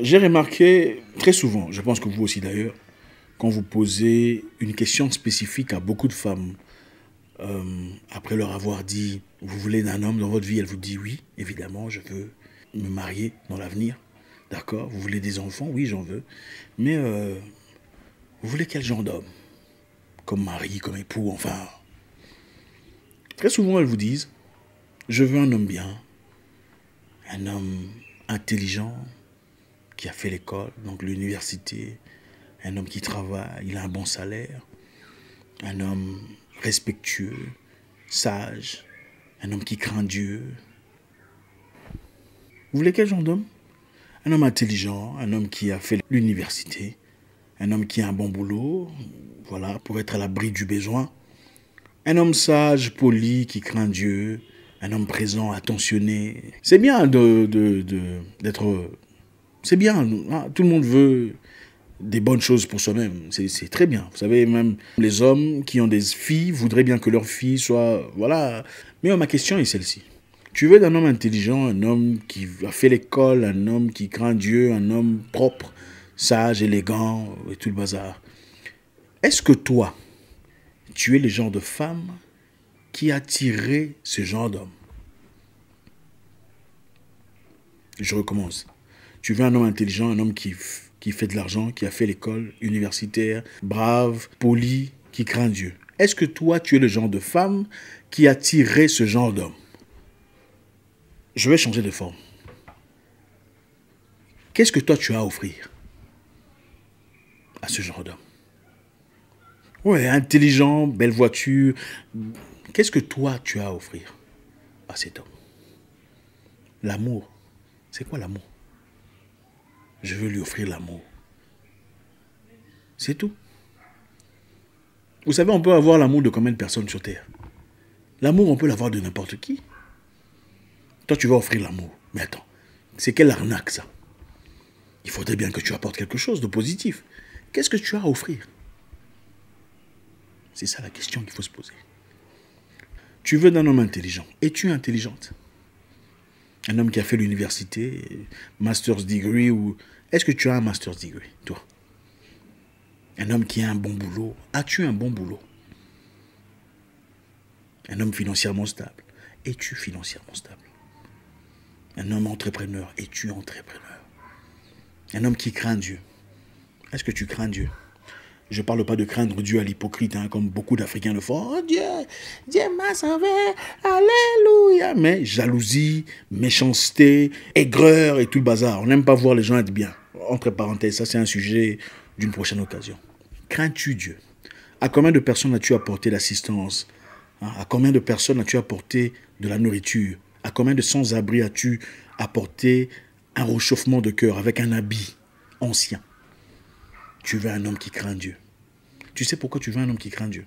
J'ai remarqué très souvent, je pense que vous aussi d'ailleurs, quand vous posez une question spécifique à beaucoup de femmes, euh, après leur avoir dit vous voulez un homme dans votre vie, elle vous dit oui, évidemment, je veux me marier dans l'avenir, d'accord Vous voulez des enfants, oui, j'en veux, mais euh, vous voulez quel genre d'homme Comme mari, comme époux, enfin. Très souvent, elles vous disent je veux un homme bien, un homme intelligent, qui a fait l'école, donc l'université, un homme qui travaille, il a un bon salaire, un homme respectueux, sage, un homme qui craint Dieu. Vous voulez quel genre d'homme Un homme intelligent, un homme qui a fait l'université, un homme qui a un bon boulot, voilà, pour être à l'abri du besoin. Un homme sage, poli, qui craint Dieu, un homme présent, attentionné. C'est bien d'être de, de, c'est bien, hein. tout le monde veut des bonnes choses pour soi-même. C'est très bien. Vous savez, même les hommes qui ont des filles voudraient bien que leurs filles soient, Voilà. Mais oh, ma question est celle-ci. Tu veux d'un homme intelligent, un homme qui a fait l'école, un homme qui craint Dieu, un homme propre, sage, élégant et tout le bazar. Est-ce que toi, tu es le genre de femme qui attirerait ce genre d'homme Je recommence. Tu veux un homme intelligent, un homme qui, fait de l'argent, qui a fait l'école, universitaire, brave, poli, qui craint Dieu. Est-ce que toi, tu es le genre de femme qui attirerait ce genre d'homme Je vais changer de forme. Qu'est-ce que toi, tu as à offrir à ce genre d'homme Ouais, intelligent, belle voiture. Qu'est-ce que toi, tu as à offrir à cet homme L'amour. C'est quoi l'amour je veux lui offrir l'amour. C'est tout. Vous savez, on peut avoir l'amour de combien de personnes sur Terre L'amour, on peut l'avoir de n'importe qui. Toi, tu vas offrir l'amour. Mais attends, c'est quelle arnaque ça Il faudrait bien que tu apportes quelque chose de positif. Qu'est-ce que tu as à offrir C'est ça la question qu'il faut se poser. Tu veux d'un homme intelligent. Es-tu intelligente un homme qui a fait l'université, master's degree ou... Est-ce que tu as un master's degree, toi Un homme qui a un bon boulot, as-tu un bon boulot Un homme financièrement stable, es-tu financièrement stable Un homme entrepreneur, es-tu entrepreneur Un homme qui craint Dieu, est-ce que tu crains Dieu je ne parle pas de craindre Dieu à l'hypocrite, hein, comme beaucoup d'Africains le font. Oh Dieu, Dieu m'a sauvé, Alléluia mais jalousie, méchanceté, aigreur et tout le bazar. On n'aime pas voir les gens être bien. Entre parenthèses, ça c'est un sujet d'une prochaine occasion. Crains-tu Dieu À combien de personnes as-tu apporté l'assistance hein, À combien de personnes as-tu apporté de la nourriture À combien de sans-abri as-tu apporté un réchauffement de cœur avec un habit ancien Tu veux un homme qui craint Dieu. Tu sais pourquoi tu veux un homme qui craint Dieu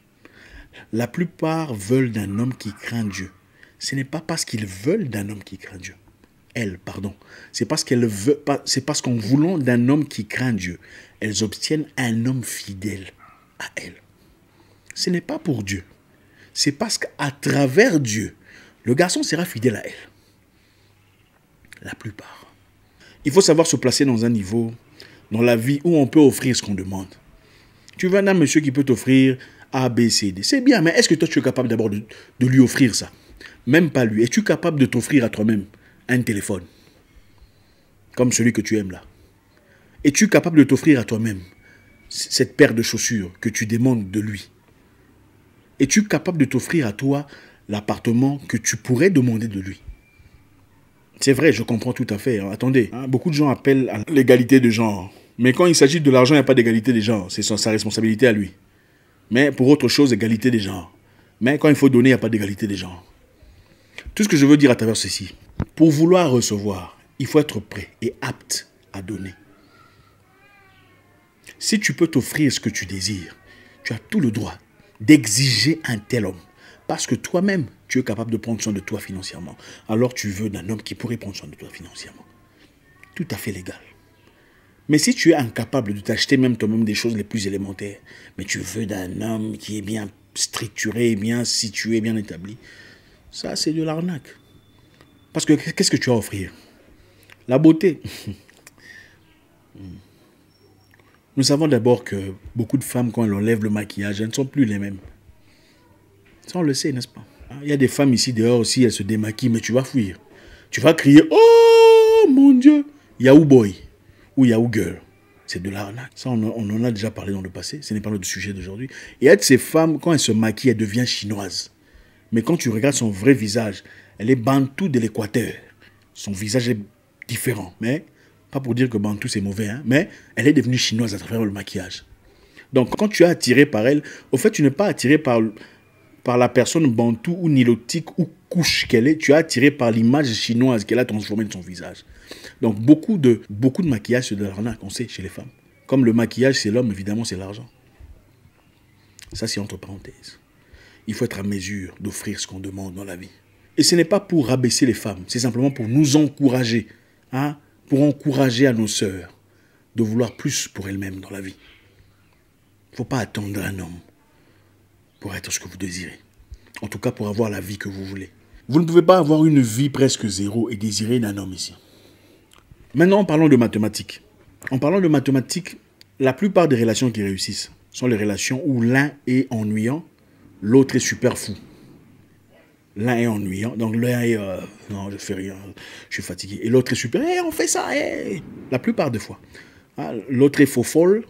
La plupart veulent d'un homme qui craint Dieu ce n'est pas parce qu'ils veulent d'un homme qui craint Dieu. Elles, pardon. C'est parce c'est qu'en voulant d'un homme qui craint Dieu, elles obtiennent un homme fidèle à elles. Ce n'est pas pour Dieu. C'est parce qu'à travers Dieu, le garçon sera fidèle à elle. La plupart. Il faut savoir se placer dans un niveau, dans la vie, où on peut offrir ce qu'on demande. Tu veux un monsieur qui peut t'offrir A, B, C, D. C'est bien, mais est-ce que toi tu es capable d'abord de lui offrir ça même pas lui. Es-tu capable de t'offrir à toi-même un téléphone Comme celui que tu aimes là. Es-tu capable de t'offrir à toi-même cette paire de chaussures que tu demandes de lui Es-tu capable de t'offrir à toi l'appartement que tu pourrais demander de lui C'est vrai, je comprends tout à fait. Hein. Attendez, hein, beaucoup de gens appellent à l'égalité de genre. Mais quand il s'agit de l'argent, il n'y a pas d'égalité des genre. C'est sa responsabilité à lui. Mais pour autre chose, égalité des genres. Mais quand il faut donner, il n'y a pas d'égalité des genre. Tout ce que je veux dire à travers ceci, pour vouloir recevoir, il faut être prêt et apte à donner. Si tu peux t'offrir ce que tu désires, tu as tout le droit d'exiger un tel homme. Parce que toi-même, tu es capable de prendre soin de toi financièrement. Alors tu veux d'un homme qui pourrait prendre soin de toi financièrement. Tout à fait légal. Mais si tu es incapable de t'acheter même toi-même des choses les plus élémentaires, mais tu veux d'un homme qui est bien structuré, bien situé, bien établi, ça, c'est de l'arnaque. Parce que qu'est-ce que tu as offrir La beauté. Nous savons d'abord que beaucoup de femmes, quand elles enlèvent le maquillage, elles ne sont plus les mêmes. Ça, on le sait, n'est-ce pas ah, Il y a des femmes ici dehors aussi, elles se démaquillent, mais tu vas fuir. Tu vas crier Oh mon Dieu Yahoo Boy ou Yahoo Girl. C'est de l'arnaque. Ça, on, on en a déjà parlé dans le passé. Ce n'est pas notre sujet d'aujourd'hui. Et être ces femmes, quand elles se maquillent, elles deviennent chinoises. Mais quand tu regardes son vrai visage, elle est bantou de l'équateur. Son visage est différent. Mais, pas pour dire que bantou c'est mauvais, hein, mais elle est devenue chinoise à travers le maquillage. Donc quand tu es attiré par elle, au fait tu n'es pas attiré par, par la personne bantou ou nilotique ou couche qu'elle est, tu es attiré par l'image chinoise qu'elle a transformée de son visage. Donc beaucoup de, beaucoup de maquillage c'est de l'arnaque, on sait, chez les femmes. Comme le maquillage c'est l'homme, évidemment c'est l'argent. Ça c'est entre parenthèses il faut être à mesure d'offrir ce qu'on demande dans la vie. Et ce n'est pas pour rabaisser les femmes, c'est simplement pour nous encourager, hein, pour encourager à nos sœurs de vouloir plus pour elles-mêmes dans la vie. Il ne faut pas attendre un homme pour être ce que vous désirez. En tout cas, pour avoir la vie que vous voulez. Vous ne pouvez pas avoir une vie presque zéro et désirer d'un homme ici. Maintenant, parlons de mathématiques. En parlant de mathématiques, la plupart des relations qui réussissent sont les relations où l'un est ennuyant L'autre est super fou. L'un est ennuyant. Donc l'un est... Euh, non, je fais rien. Je suis fatigué. Et l'autre est super. Hey, eh, on fait ça. Eh. La plupart des fois. Ah, l'autre est faux folle.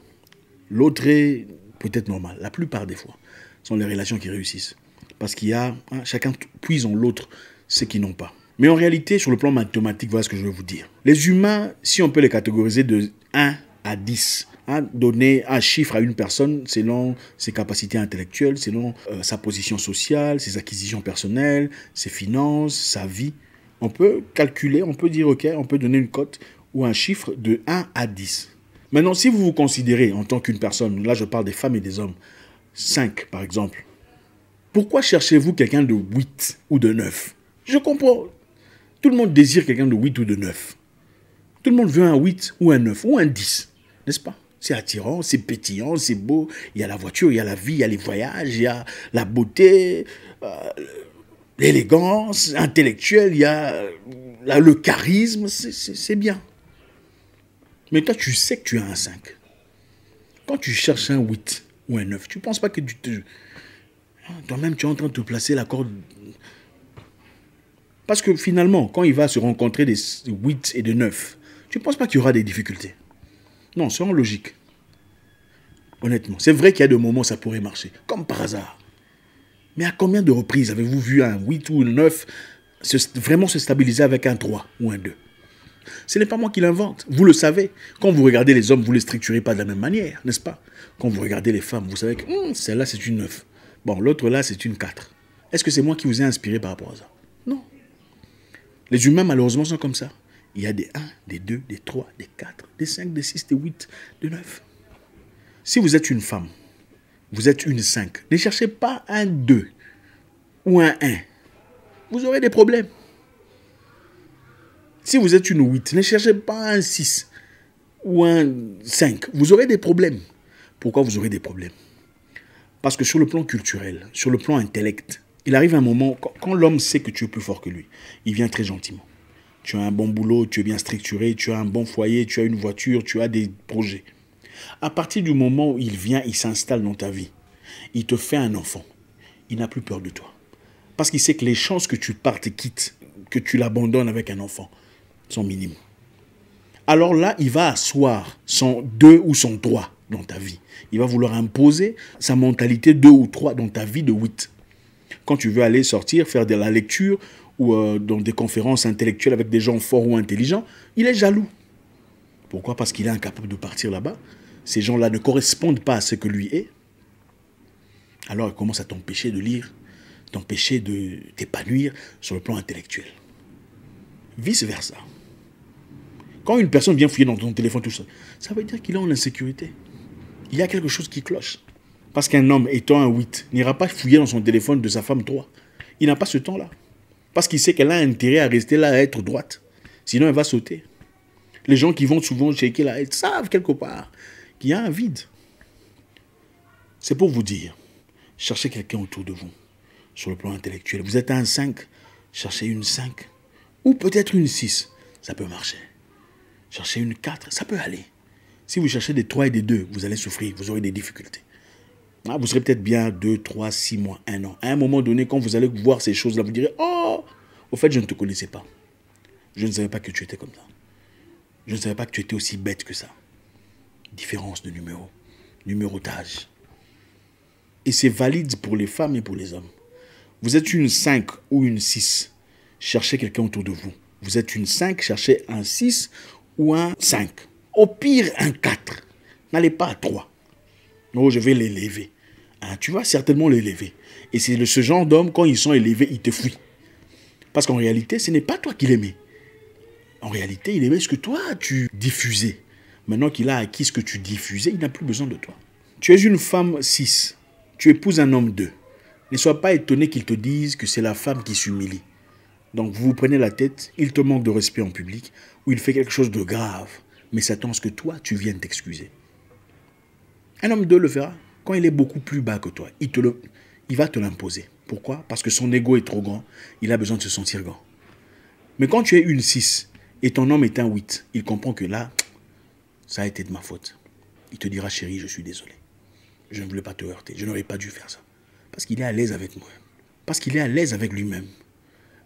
L'autre est peut-être normal. La plupart des fois. Ce sont les relations qui réussissent. Parce qu'il y a... Hein, chacun puise en l'autre ce qu'ils n'ont pas. Mais en réalité, sur le plan mathématique, voilà ce que je veux vous dire. Les humains, si on peut les catégoriser de 1 à 10, à donner un chiffre à une personne selon ses capacités intellectuelles, selon euh, sa position sociale, ses acquisitions personnelles, ses finances, sa vie. On peut calculer, on peut dire, OK, on peut donner une cote ou un chiffre de 1 à 10. Maintenant, si vous vous considérez en tant qu'une personne, là je parle des femmes et des hommes, 5 par exemple, pourquoi cherchez-vous quelqu'un de 8 ou de 9 Je comprends. Tout le monde désire quelqu'un de 8 ou de 9. Tout le monde veut un 8 ou un 9 ou un 10, n'est-ce pas c'est attirant, c'est pétillant, c'est beau. Il y a la voiture, il y a la vie, il y a les voyages, il y a la beauté, euh, l'élégance intellectuelle, il y a euh, le charisme, c'est bien. Mais toi, tu sais que tu as un 5. Quand tu cherches un 8 ou un 9, tu ne penses pas que tu te... Ah, toi-même, tu es en train de te placer la corde. Parce que finalement, quand il va se rencontrer des 8 et des 9, tu ne penses pas qu'il y aura des difficultés. Non, en logique. Honnêtement, c'est vrai qu'il y a des moments où ça pourrait marcher, comme par hasard. Mais à combien de reprises avez-vous vu un 8 ou un 9 vraiment se stabiliser avec un 3 ou un 2 Ce n'est pas moi qui l'invente, vous le savez. Quand vous regardez les hommes, vous ne les structurez pas de la même manière, n'est-ce pas Quand vous regardez les femmes, vous savez que hmm, celle-là c'est une 9. Bon, l'autre là c'est une 4. Est-ce que c'est moi qui vous ai inspiré par rapport à ça Non. Les humains malheureusement sont comme ça. Il y a des 1, des 2, des 3, des 4, des 5, des 6, des 8, des 9. Si vous êtes une femme, vous êtes une 5, ne cherchez pas un 2 ou un 1. Vous aurez des problèmes. Si vous êtes une 8, ne cherchez pas un 6 ou un 5. Vous aurez des problèmes. Pourquoi vous aurez des problèmes Parce que sur le plan culturel, sur le plan intellect, il arrive un moment, quand l'homme sait que tu es plus fort que lui, il vient très gentiment tu as un bon boulot, tu es bien structuré, tu as un bon foyer, tu as une voiture, tu as des projets. À partir du moment où il vient, il s'installe dans ta vie, il te fait un enfant, il n'a plus peur de toi. Parce qu'il sait que les chances que tu partes et quittes, que tu l'abandonnes avec un enfant, sont minimes. Alors là, il va asseoir son deux ou son trois dans ta vie. Il va vouloir imposer sa mentalité deux ou trois dans ta vie de 8. Quand tu veux aller sortir, faire de la lecture ou euh, dans des conférences intellectuelles avec des gens forts ou intelligents, il est jaloux. Pourquoi Parce qu'il est incapable de partir là-bas. Ces gens-là ne correspondent pas à ce que lui est. Alors il commence à t'empêcher de lire, t'empêcher de t'épanouir sur le plan intellectuel. Vice-versa. Quand une personne vient fouiller dans ton téléphone tout seul, ça veut dire qu'il est en insécurité. Il y a quelque chose qui cloche. Parce qu'un homme étant un 8 n'ira pas fouiller dans son téléphone de sa femme 3. Il n'a pas ce temps-là. Parce qu'il sait qu'elle a intérêt à rester là, à être droite. Sinon, elle va sauter. Les gens qui vont souvent checker là, ils savent quelque part qu'il y a un vide. C'est pour vous dire, cherchez quelqu'un autour de vous, sur le plan intellectuel. Vous êtes un 5, cherchez une 5. Ou peut-être une 6, ça peut marcher. Cherchez une 4, ça peut aller. Si vous cherchez des 3 et des 2, vous allez souffrir, vous aurez des difficultés. Ah, vous serez peut-être bien 2, 3, 6 mois, 1 an. À un moment donné, quand vous allez voir ces choses-là, vous direz, oh, au fait, je ne te connaissais pas. Je ne savais pas que tu étais comme ça. Je ne savais pas que tu étais aussi bête que ça. Différence de numéro, numérotage. Et c'est valide pour les femmes et pour les hommes. Vous êtes une 5 ou une 6, cherchez quelqu'un autour de vous. Vous êtes une 5, cherchez un 6 ou un 5. Au pire, un 4. N'allez pas à 3. Oh, je vais l'élever. Hein, tu vas certainement l'élever. Et c'est ce genre d'homme, quand ils sont élevés, ils te fuient. Parce qu'en réalité, ce n'est pas toi qui l'aimais. En réalité, il aimait ce que toi, tu diffusais. Maintenant qu'il a acquis ce que tu diffusais, il n'a plus besoin de toi. Tu es une femme 6. Tu épouses un homme 2. Ne sois pas étonné qu'il te dise que c'est la femme qui s'humilie. Donc vous vous prenez la tête, il te manque de respect en public, ou il fait quelque chose de grave, mais s'attend à ce que toi, tu viennes t'excuser. Un homme 2 le fera. Quand il est beaucoup plus bas que toi, il, te le, il va te l'imposer. Pourquoi Parce que son ego est trop grand, il a besoin de se sentir grand. Mais quand tu es une 6 et ton homme est un 8, il comprend que là, ça a été de ma faute. Il te dira, chérie, je suis désolé. Je ne voulais pas te heurter, je n'aurais pas dû faire ça. Parce qu'il est à l'aise avec moi. Parce qu'il est à l'aise avec lui-même.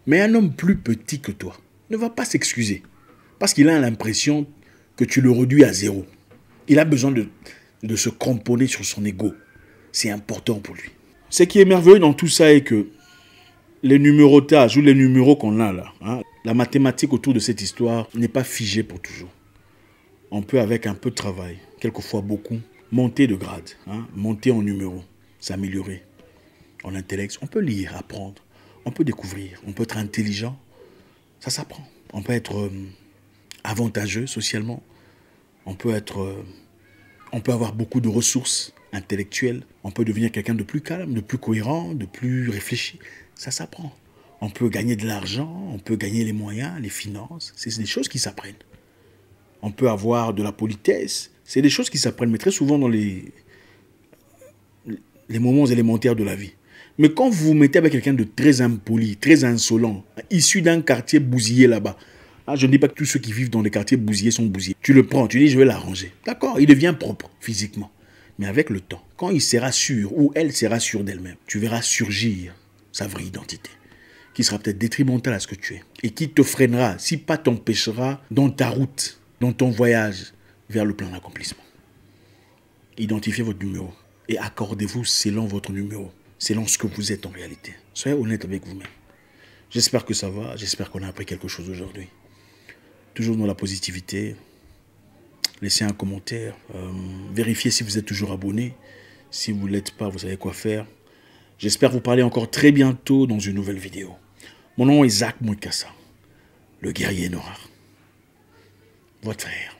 Mais un homme plus petit que toi ne va pas s'excuser. Parce qu'il a l'impression que tu le réduis à zéro. Il a besoin de de se cramponner sur son ego. C'est important pour lui. Ce qui est merveilleux dans tout ça est que les numérotages ou les numéros qu'on a là, hein, la mathématique autour de cette histoire n'est pas figée pour toujours. On peut, avec un peu de travail, quelquefois beaucoup, monter de grade, hein, monter en numéro, s'améliorer en intellect. On peut lire, apprendre, on peut découvrir, on peut être intelligent. Ça s'apprend. On peut être euh, avantageux socialement, on peut être euh, on peut avoir beaucoup de ressources intellectuelles, on peut devenir quelqu'un de plus calme, de plus cohérent, de plus réfléchi. Ça s'apprend. On peut gagner de l'argent, on peut gagner les moyens, les finances, c'est des choses qui s'apprennent. On peut avoir de la politesse, c'est des choses qui s'apprennent, mais très souvent dans les, moments élémentaires de la vie. Mais quand vous vous mettez avec quelqu'un de très impoli, très insolent, issu d'un quartier bousillé là-bas, ah, je ne dis pas que tous ceux qui vivent dans les quartiers bousillés sont bousillés. Tu le prends, tu dis je vais l'arranger. D'accord, il devient propre physiquement. Mais avec le temps, quand il sera sûr ou elle sera sûre d'elle-même, tu verras surgir sa vraie identité, qui sera peut-être détrimentale à ce que tu es, et qui te freinera, si pas t'empêchera, dans ta route, dans ton voyage vers le plan d'accomplissement. Identifiez votre numéro et accordez-vous selon votre numéro, selon ce que vous êtes en réalité. Soyez honnête avec vous-même. J'espère que ça va, j'espère qu'on a appris quelque chose aujourd'hui toujours dans la positivité. Laissez un commentaire. Euh, vérifiez si vous êtes toujours abonné. Si vous ne l'êtes pas, vous savez quoi faire. J'espère vous parler encore très bientôt dans une nouvelle vidéo. Mon nom est Zach Moukassa. le guerrier noir. Votre frère.